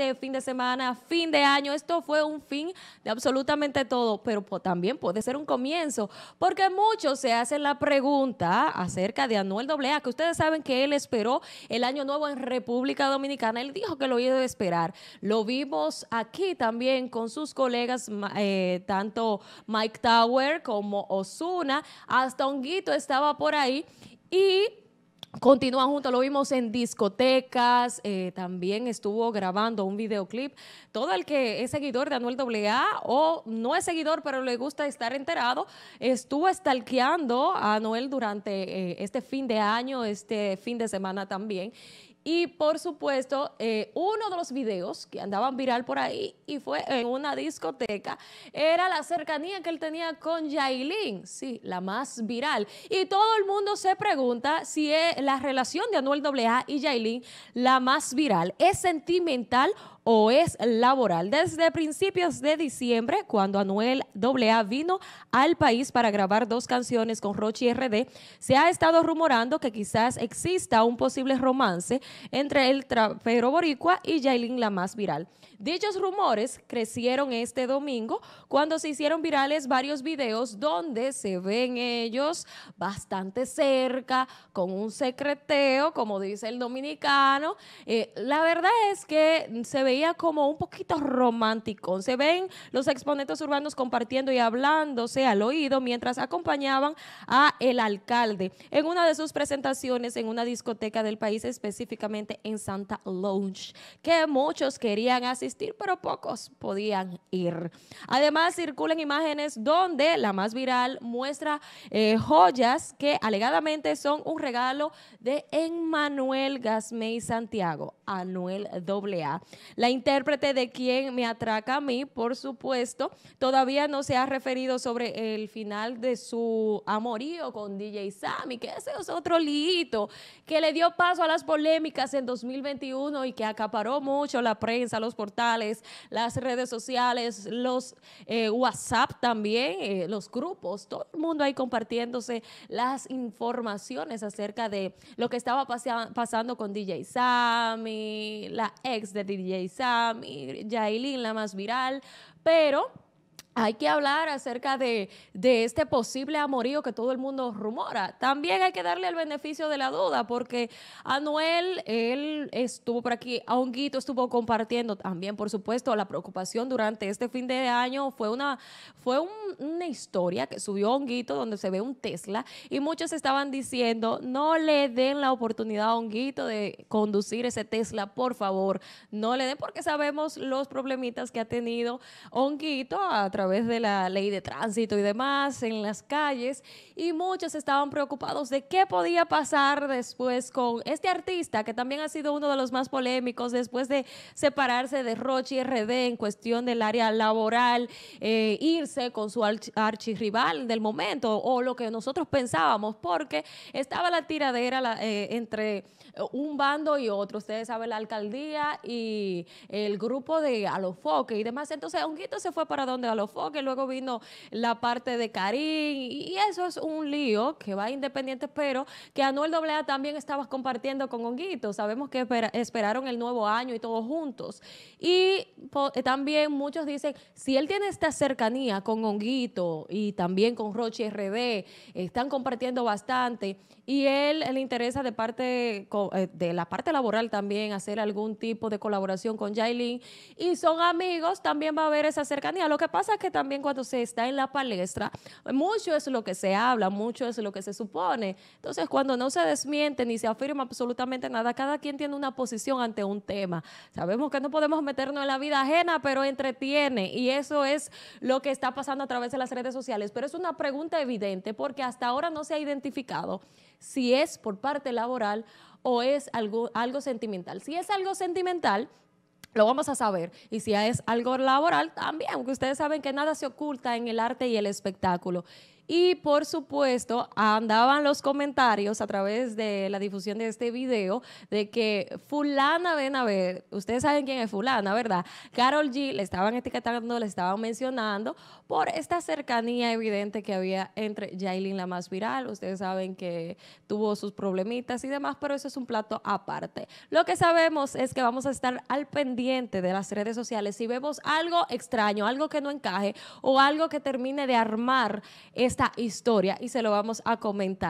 Este fin de semana, fin de año. Esto fue un fin de absolutamente todo, pero también puede ser un comienzo, porque muchos se hacen la pregunta acerca de Anuel Doblea, que ustedes saben que él esperó el año nuevo en República Dominicana. Él dijo que lo iba a esperar. Lo vimos aquí también con sus colegas, eh, tanto Mike Tower como Osuna. Hasta Honguito estaba por ahí. Y Continúan juntos, lo vimos en discotecas, eh, también estuvo grabando un videoclip. Todo el que es seguidor de Anuel AA o no es seguidor pero le gusta estar enterado, estuvo stalkeando a Anuel durante eh, este fin de año, este fin de semana también. Y por supuesto, eh, uno de los videos que andaban viral por ahí y fue en una discoteca era la cercanía que él tenía con Yailin, sí, la más viral. Y todo el mundo se pregunta si es la relación de Anuel A y Yailin, la más viral, es sentimental o es laboral. Desde principios de diciembre, cuando Anuel AA vino al país para grabar dos canciones con Rochi RD, se ha estado rumorando que quizás exista un posible romance entre el trapero boricua y Yailin la más viral. Dichos rumores crecieron este domingo cuando se hicieron virales varios videos donde se ven ellos bastante cerca, con un secreteo, como dice el dominicano. Eh, la verdad es que se veía como un poquito romántico. Se ven los exponentes urbanos compartiendo y hablándose al oído mientras acompañaban a el alcalde en una de sus presentaciones en una discoteca del país, específicamente en Santa Lounge, que muchos querían asistir, pero pocos podían ir. Además, circulan imágenes donde la más viral muestra eh, joyas que alegadamente son un regalo de Emmanuel Gasmey Santiago, Anuel AA. La intérprete de quien me atraca a mí, por supuesto, todavía no se ha referido sobre el final de su amorío con DJ Sammy, que ese es otro lito que le dio paso a las polémicas en 2021 y que acaparó mucho la prensa, los portales, las redes sociales, los eh, WhatsApp también, eh, los grupos, todo el mundo ahí compartiéndose las informaciones acerca de lo que estaba pasando con DJ Sammy, la ex de DJ Sam y Yailin, la más viral, pero hay que hablar acerca de, este posible amorío que todo el mundo rumora. También hay que darle el beneficio de la duda, porque Anuel, él estuvo por aquí, a Honguito estuvo compartiendo también, por supuesto, la preocupación durante este fin de año. Fue una, fue una historia que subió Honguito donde se ve un Tesla y muchos estaban diciendo, no le den la oportunidad a Honguito de conducir ese Tesla, por favor, no le den, porque sabemos los problemitas que ha tenido Honguito a través través de la ley de tránsito y demás en las calles y muchos estaban preocupados de qué podía pasar después con este artista que también ha sido uno de los más polémicos después de separarse de Rochi RD en cuestión del área laboral, eh, irse con su archirrival del momento o lo que nosotros pensábamos porque estaba la tiradera eh, entre eh, un bando y otro. Ustedes saben la alcaldía y el grupo de Alofoque y demás. Entonces, un Honguito se fue para donde Alofoque que luego vino la parte de Karim, y eso es un lío que va independiente, pero que Anuel a también estaba compartiendo con Honguito. Sabemos que esperaron el nuevo año y todos juntos. Y eh, también muchos dicen, si él tiene esta cercanía con Honguito y también con Roche RD, están compartiendo bastante, y él le interesa de parte eh, de la parte laboral también hacer algún tipo de colaboración con Jailin y son amigos, también va a haber esa cercanía. Lo que pasa que también cuando se está en la palestra, mucho es lo que se habla, mucho es lo que se supone. Entonces, cuando no se desmiente ni se afirma absolutamente nada, cada quien tiene una posición ante un tema. Sabemos que no podemos meternos en la vida ajena, pero entretiene. Y eso es lo que está pasando a través de las redes sociales. Pero es una pregunta evidente porque hasta ahora no se ha identificado si es por parte laboral o es algo, algo sentimental. Si es algo sentimental, lo vamos a saber. Y si es algo laboral, también, porque ustedes saben que nada se oculta en el arte y el espectáculo. Y por supuesto, andaban los comentarios a través de la difusión de este video de que fulana, ven a ver, ustedes saben quién es fulana, ¿verdad? Carol G le estaban etiquetando, le estaban mencionando por esta cercanía evidente que había entre Jailin la más viral. Ustedes saben que tuvo sus problemitas y demás, pero eso es un plato aparte. Lo que sabemos es que vamos a estar al pendiente de las redes sociales si vemos algo extraño, algo que no encaje o algo que termine de armar historia y se lo vamos a comentar.